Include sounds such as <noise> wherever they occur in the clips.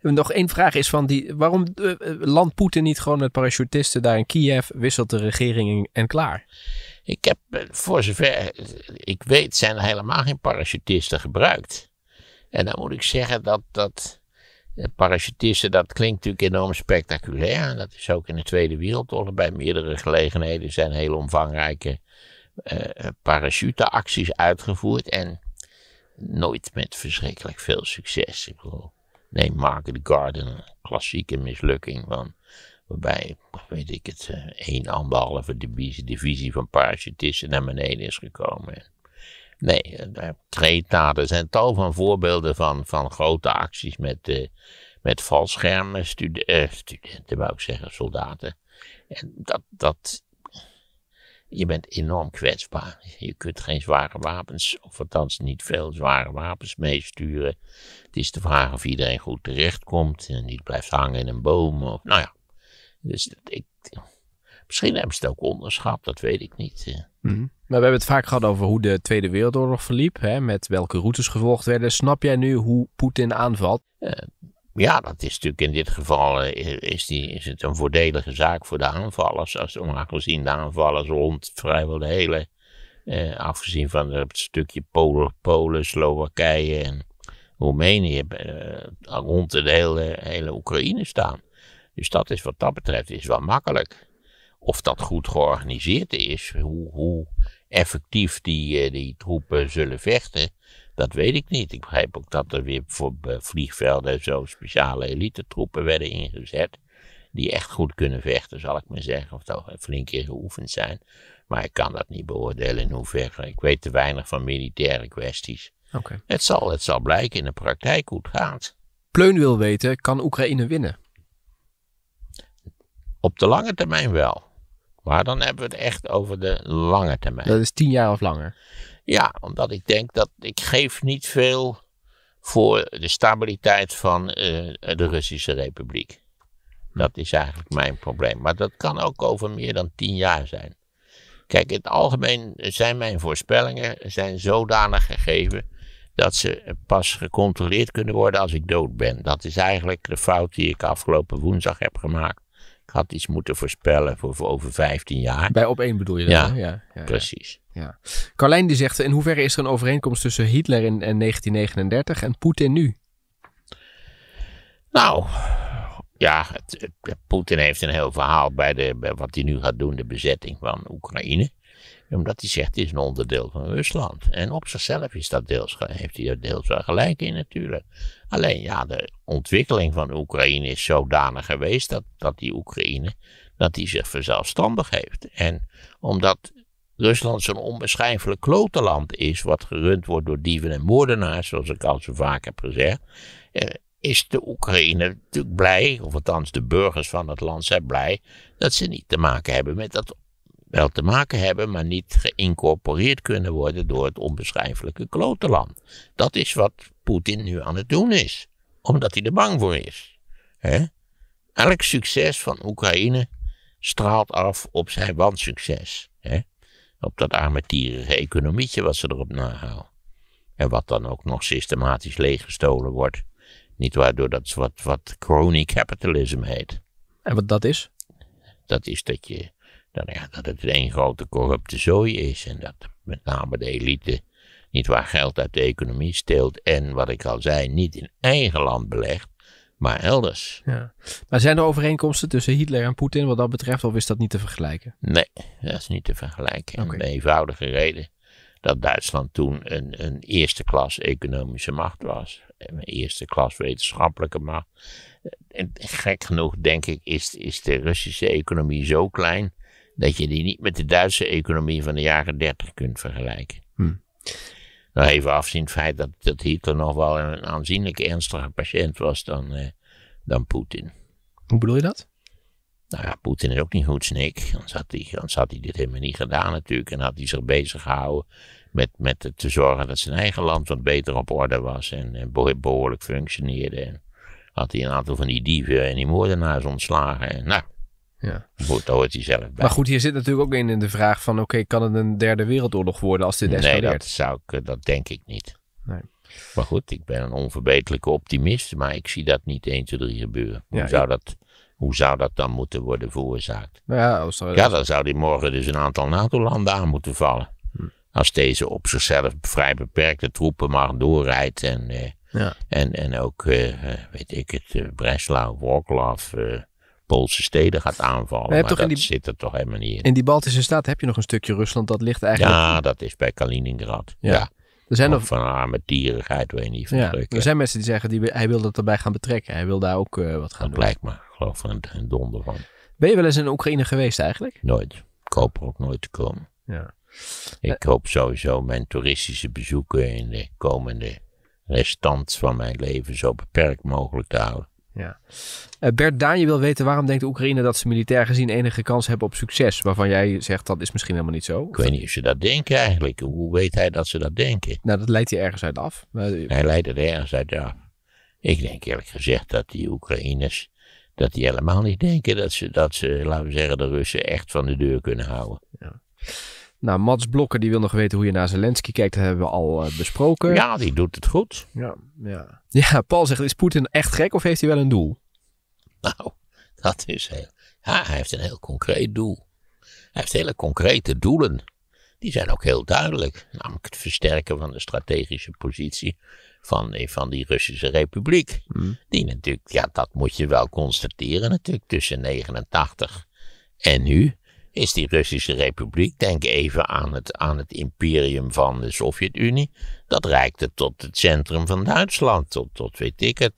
Nog één vraag is van die, waarom uh, landt Poetin niet gewoon met parachutisten daar in Kiev, wisselt de regering en klaar? Ik heb, eh, voor zover ik weet, zijn er helemaal geen parachutisten gebruikt. En dan moet ik zeggen dat, dat parachutisten, dat klinkt natuurlijk enorm spectaculair. En dat is ook in de Tweede Wereldoorlog bij meerdere gelegenheden zijn heel omvangrijke uh, parachuteacties uitgevoerd. En nooit met verschrikkelijk veel succes. Ik bedoel, Nee, Market Garden, klassieke mislukking van waarbij, weet ik het, eh, één, anderhalve divisie, divisie van parachutisten naar beneden is gekomen. Nee, eh, Treta, Er zijn tal van voorbeelden van, van grote acties met, eh, met valschermen, studenten wou ik zeggen, soldaten. En dat, dat je bent enorm kwetsbaar. Je kunt geen zware wapens, of althans niet veel zware wapens meesturen. Het is de vraag of iedereen goed terechtkomt en niet blijft hangen in een boom. Of, nou ja, dus ik, misschien hebben ze het ook onderschat, dat weet ik niet. Eh. Mhm. Maar we hebben het vaak gehad over hoe de Tweede Wereldoorlog verliep, hè, met welke routes gevolgd werden. Snap jij nu hoe Poetin aanvalt? Uh, ja, dat is natuurlijk in dit geval eh, is, die, is het een voordelige zaak voor de aanvallers. Als, aangezien de aanvallers rond vrijwel de hele, eh, afgezien van het stukje Polen, Polen Slowakije en Roemenië, eh, rond de hele, hele Oekraïne staan. Dus dat is wat dat betreft is wel makkelijk. Of dat goed georganiseerd is, hoe, hoe effectief die, eh, die troepen zullen vechten, dat weet ik niet. Ik begrijp ook dat er weer voor eh, vliegvelden en zo speciale elite troepen werden ingezet. Die echt goed kunnen vechten, zal ik maar zeggen. Of toch flink in geoefend zijn. Maar ik kan dat niet beoordelen in hoeverre. Ik weet te weinig van militaire kwesties. Het, zal, het zal blijken in de praktijk hoe het gaat. Pleun wil weten, kan Oekraïne winnen? Op de lange termijn wel. Maar dan hebben we het echt over de lange termijn. Dat is tien jaar of langer. Ja, omdat ik denk dat ik geef niet veel voor de stabiliteit van eh, de Russische Republiek. Dat is eigenlijk mijn probleem. Maar dat kan ook over meer dan tien jaar zijn. Kijk, in het algemeen zijn mijn voorspellingen zijn zodanig gegeven dat ze pas gecontroleerd kunnen worden als ik dood ben. Dat is eigenlijk de fout die ik afgelopen woensdag heb gemaakt had iets moeten voorspellen voor, over 15 jaar. Bij op één bedoel je dat? Ja, ja, precies. Ja. Carlijn die zegt, in hoeverre is er een overeenkomst tussen Hitler in, 1939 en Poetin nu? Nou, ja, het, Poetin heeft een heel verhaal bij, de, bij wat hij nu gaat doen, de bezetting van Oekraïne omdat hij zegt, het is een onderdeel van Rusland. En op zichzelf is dat deels, heeft hij er deels wel gelijk in natuurlijk. Alleen ja, de ontwikkeling van Oekraïne is zodanig geweest dat, dat die Oekraïne dat die zich verzelfstandig heeft. En omdat Rusland zo'n onbeschrijfelijk klotenland is, wat gerund wordt door dieven en moordenaars, zoals ik al zo vaak heb gezegd, eh, is de Oekraïne natuurlijk blij, of althans de burgers van het land zijn blij, dat ze niet te maken hebben met dat wel te maken hebben, maar niet geïncorporeerd kunnen worden door het onbeschrijfelijke klotenland. Dat is wat Poetin nu aan het doen is, omdat hij er bang voor is. Elk succes van Oekraïne straalt af op zijn wansucces. Op dat armetierige economietje wat ze erop nahaal. En wat dan ook nog systematisch leeggestolen wordt. Niet waardoor dat wat, wat crony capitalism heet. En wat dat is? Dat is dat je dat, ja, dat het één grote corrupte zooi is en dat met name de elite niet waar geld uit de economie steelt en wat ik al zei, niet in eigen land belegt, maar elders. Ja. Maar zijn er overeenkomsten tussen Hitler en Poetin wat dat betreft, of is dat niet te vergelijken? Nee, dat is niet te vergelijken. Om de eenvoudige reden dat Duitsland toen een, een eerste klas economische macht was, een eerste klas wetenschappelijke macht. En gek genoeg, denk ik, is, is de Russische economie zo klein dat je die niet met de Duitse economie van de jaren 30 kunt vergelijken. Hm. Nou, even afzien het feit dat, dat Hitler nog wel een aanzienlijk ernstiger patiënt was dan, eh, dan Poetin. Hoe bedoel je dat? Nou ja, Poetin is ook niet goed snik. Anders had, hij, hij dit helemaal niet gedaan natuurlijk. En had hij zich bezig gehouden met, met te zorgen dat zijn eigen land wat beter op orde was. En, behoorlijk functioneerde. En had hij een aantal van die dieven en die moordenaars ontslagen. En, nou, ja. Goed, hoort hij zelf Maar goed, hier zit natuurlijk ook in, in de vraag van... oké, kan het een derde wereldoorlog worden als dit escaleert? Nee, dat, zou ik, eh, dat denk ik niet. Nee. Maar goed, ik ben een onverbeterlijke optimist... maar ik zie dat niet 1, 2, 3 gebeuren. Hoe, zou, dat, hoe zou dat dan moeten worden veroorzaakt? Nou ja, sorry, ja, dan zou die morgen dus een aantal NATO-landen aan moeten vallen. Hm. Als deze op zichzelf vrij beperkte troepen maar doorrijdt... en, eh, ja. en, en ook, eh, eh weet ik het, eh, Breslau, Wroclaw... Poolse steden gaat aanvallen. Maar dat zit er toch helemaal niet in. In die Baltische staat heb je nog een stukje Rusland. Dat ligt eigenlijk... Ja, dat is bij Kaliningrad. ja. ja. Er zijn nog... Van arme ah, weet je niet. Van ja, er zijn mensen die zeggen, die, hij wil dat erbij gaan betrekken. Hij wil daar ook eh, wat gaan dat doen. Blijkt me, geloof ik een donder van. Ben je wel eens in Oekraïne geweest eigenlijk? Nooit. Ik hoop er ook nooit te komen. Ja. Ik eh. hoop sowieso mijn toeristische bezoeken in de komende restant van mijn leven zo beperkt mogelijk te houden. Ja. Eh, Bert Daan, je wil weten waarom denkt de Oekraïne dat ze militair gezien enige kans hebben op succes? Waarvan jij zegt dat is misschien helemaal niet zo. Ik weet niet of ze dat denken eigenlijk. Hoe weet hij dat ze dat denken? Nou, dat leidt hij ergens uit af. Eh, hij leidt er ergens uit af. Ik denk eerlijk gezegd dat die Oekraïners dat die helemaal niet denken dat ze, dat ze, laten we zeggen, de Russen echt van de deur kunnen houden. Ja. Nou, Mats Blokker die wil nog weten hoe je naar Zelensky kijkt. Dat hebben we al eh, besproken. Ja, die doet het goed. Ja, ja. ja, Paul zegt, is Poetin echt gek of heeft hij wel een doel? Nou, dat is heel... Ja, hij heeft een heel concreet doel. Hij heeft hele concrete doelen. Die zijn ook heel duidelijk. Namelijk het versterken van de strategische positie van, eh, van die Russische Republiek. Hmm. Die natuurlijk, ja, dat moet je wel constateren natuurlijk, tussen 89 en nu is die Russische Republiek. Denk even aan het, aan het imperium van de Sovjet-Unie. Dat reikte tot het centrum van Duitsland, tot, tot weet ik eh,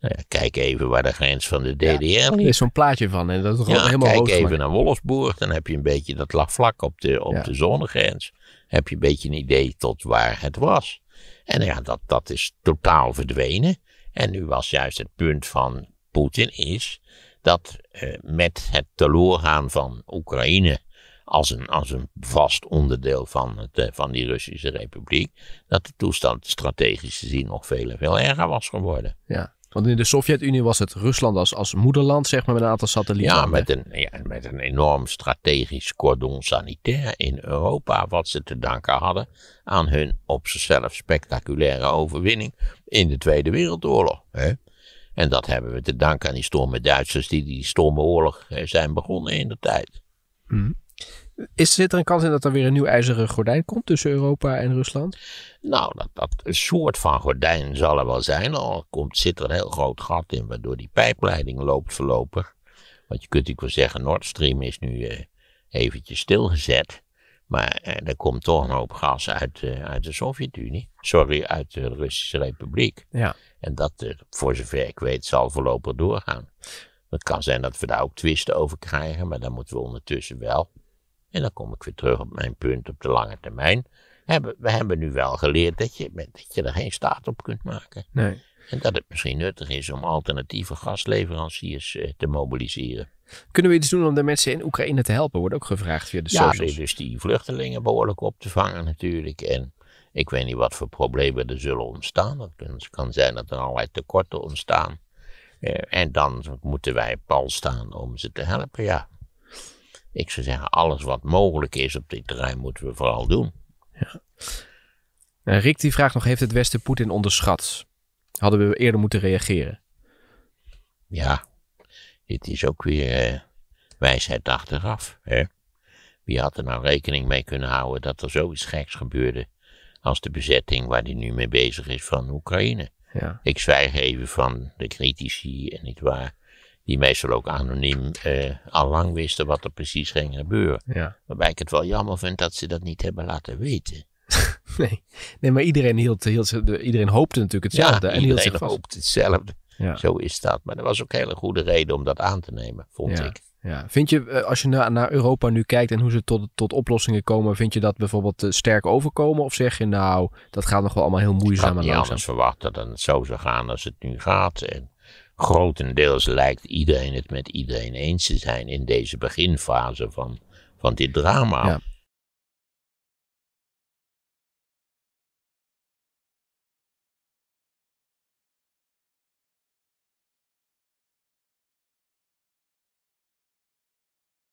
nou kijk even waar de grens van de DDR ja, Er is zo'n plaatje van en dat is ja, helemaal Kijk even naar Wolfsburg, dan heb je een beetje dat lag vlak op de, op de zonnegrens. Heb je een beetje een idee tot waar het was. En ja, dat, dat is totaal verdwenen. En nu was juist het punt van Poetin is dat eh, met het teloorgaan van Oekraïne als een, als een vast onderdeel van, het, eh, van die Russische Republiek, dat de toestand strategisch gezien nog veel veel erger was geworden. Ja. Want in de Sovjet-Unie was het Rusland als, als moederland, zeg maar, met een aantal satellieten. Ja, met een, ja, met een enorm strategisch cordon sanitair in Europa. Wat ze te danken hadden aan hun op zichzelf spectaculaire overwinning in de Tweede Wereldoorlog. Hè? En dat hebben we te danken aan die stomme Duitsers die die stomme oorlog eh, zijn begonnen in de tijd. Hmm. Is, zit er een kans in dat er weer een nieuw ijzeren gordijn komt tussen Europa en Rusland? Nou, dat, dat een soort van gordijn zal er wel zijn. Al komt, zit er een heel groot gat in waardoor die pijpleiding loopt voorlopig. Want je kunt natuurlijk wel zeggen, Nord Stream is nu eh, eventjes stilgezet. Maar eh, er komt toch een hoop gas uit, eh, uit de Sovjet-Unie. Sorry, uit de Russische Republiek. Ja. En dat, eh, voor zover ik weet, zal voorlopig doorgaan. Het kan zijn dat we daar ook twisten over krijgen, maar dan moeten we ondertussen wel. En dan kom ik weer terug op mijn punt op de lange termijn. We hebben nu wel geleerd dat je, dat je er geen staat op kunt maken. Nee. En dat het misschien nuttig is om alternatieve gasleveranciers eh, te mobiliseren. Kunnen we iets doen om de mensen in Oekraïne te helpen? Wordt ook gevraagd via de socials. Ja, dus die vluchtelingen behoorlijk op te vangen natuurlijk. En ik weet niet wat voor problemen er zullen ontstaan. Het kan zijn dat er allerlei tekorten ontstaan. Eh, en dan moeten wij pal staan om ze te helpen, ja. Ik zou zeggen, alles wat mogelijk is op dit terrein moeten we vooral doen. Ja. Eh, Rick die vraagt nog, heeft het Westen Poetin onderschat? hadden we eerder moeten reageren. Ja, dit is ook weer eh, wijsheid achteraf. Hè? Wie had er nou rekening mee kunnen houden dat er zoiets geks gebeurde als de bezetting waar hij nu mee bezig is van Oekraïne? Ja. Ik zwijg even van de critici en niet waar, die meestal ook anoniem eh, al lang wisten wat er precies ging gebeuren. Ja. Waarbij ik het wel jammer vind dat ze dat niet hebben laten weten. <laughs> nee. nee, maar iedereen, hield, iedereen hoopte natuurlijk hetzelfde. en iedereen hield hetzelfde. Zo is dat. Maar er was ook hele goede reden om dat aan te nemen, vond ik. Ja. Vind je, eh, als je naar, Europa nu kijkt en hoe ze tot, tot oplossingen komen, vind je dat bijvoorbeeld eh, sterk overkomen? Of zeg je nou, dat gaat nog wel allemaal heel moeizaam en langzaam? Ik had niet anders verwachten dan het zo zou gaan als het nu gaat. En grotendeels lijkt iedereen het met iedereen eens te zijn in deze beginfase van, van dit drama. Ja.